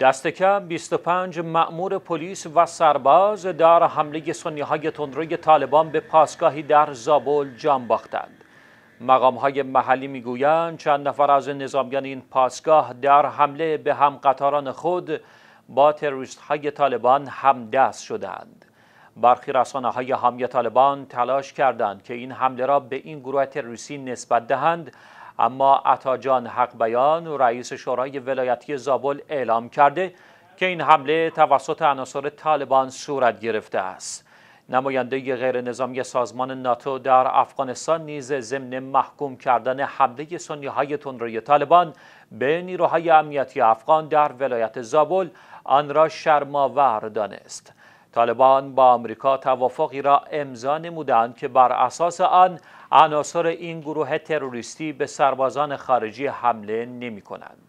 دست کم 25 مأمور پلیس و سرباز در حمله سنی های تندروی طالبان به پاسگاهی در زابل جان باختند. مقام های محلی میگویند چند نفر از نظامیان این پاسگاه در حمله به همقطاران خود با تروریست های طالبان همدست شدند. برخی رسانه های حامی طالبان تلاش کردند که این حمله را به این گروه تروریستی نسبت دهند اما عطاجان حق بیان و رئیس شورای ولایتی زابل اعلام کرده که این حمله توسط عناصر طالبان صورت گرفته است نماینده غیر نظامی سازمان ناتو در افغانستان نیز ضمن محکوم کردن حمله سنی های تندروی طالبان به نیروهای امنیتی افغان در ولایت زابل آن را شرماور دانست طالبان با آمریکا توافقی را امضا نمودند که بر اساس آن عناصر این گروه تروریستی به سربازان خارجی حمله نمی کنند.